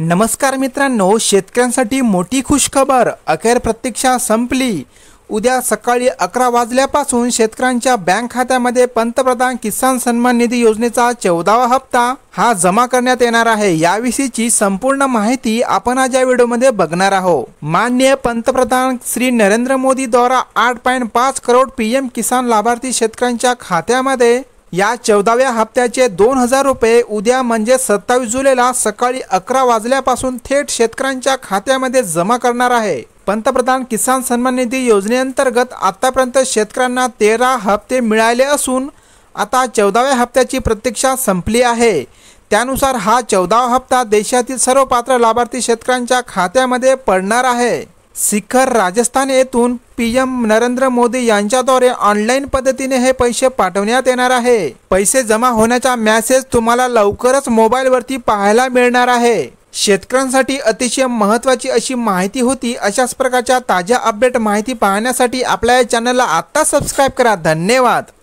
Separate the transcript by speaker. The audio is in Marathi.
Speaker 1: नमस्कार मित्रांनो शेतकऱ्यांसाठी मोठी खुशखबर अखेर प्रतीक्षा संपली उद्या सकाळी अकरा वाजल्यापासून शेतकऱ्यांच्या बँक खात्यामध्ये पंतप्रधान किसान सन्मान निधी योजनेचा चौदावा हप्ता हा जमा करण्यात येणार आहे याविषयीची संपूर्ण माहिती आपण आज या व्हिडिओमध्ये बघणार आहोत मान्य पंतप्रधान श्री नरेंद्र मोदी द्वारा आठ पॉईंट पाच करोड एम किसान लाभार्थी शेतकऱ्यांच्या खात्यामध्ये या चौदाव्या हप्त्याचे दोन हजार रुपये उद्या म्हणजे सत्तावीस जुलैला सकाळी अकरा वाजल्यापासून थेट शेतकऱ्यांच्या खात्यामध्ये जमा करणार आहे पंतप्रधान किसान सन्मान निधी योजनेअंतर्गत आतापर्यंत शेतकऱ्यांना तेरा हप्ते मिळाले असून आता चौदाव्या हप्त्याची प्रतीक्षा संपली आहे त्यानुसार हा चौदावा हप्ता देशातील सर्व पात्र लाभार्थी शेतकऱ्यांच्या खात्यामध्ये पडणार आहे शिखर राजस्थान येथून पी एम नरेंद्र मोदी यांच्याद्वारे ऑनलाईन पद्धतीने हे पैसे पाठवण्यात येणार आहे पैसे जमा होण्याचा मॅसेज तुम्हाला लवकरच मोबाईलवरती पाहायला मिळणार आहे शेतकऱ्यांसाठी अतिशय महत्त्वाची अशी माहिती होती अशाच प्रकारच्या ताज्या अपडेट माहिती पाहण्यासाठी आपल्या या चॅनलला आत्ता सबस्क्राईब करा धन्यवाद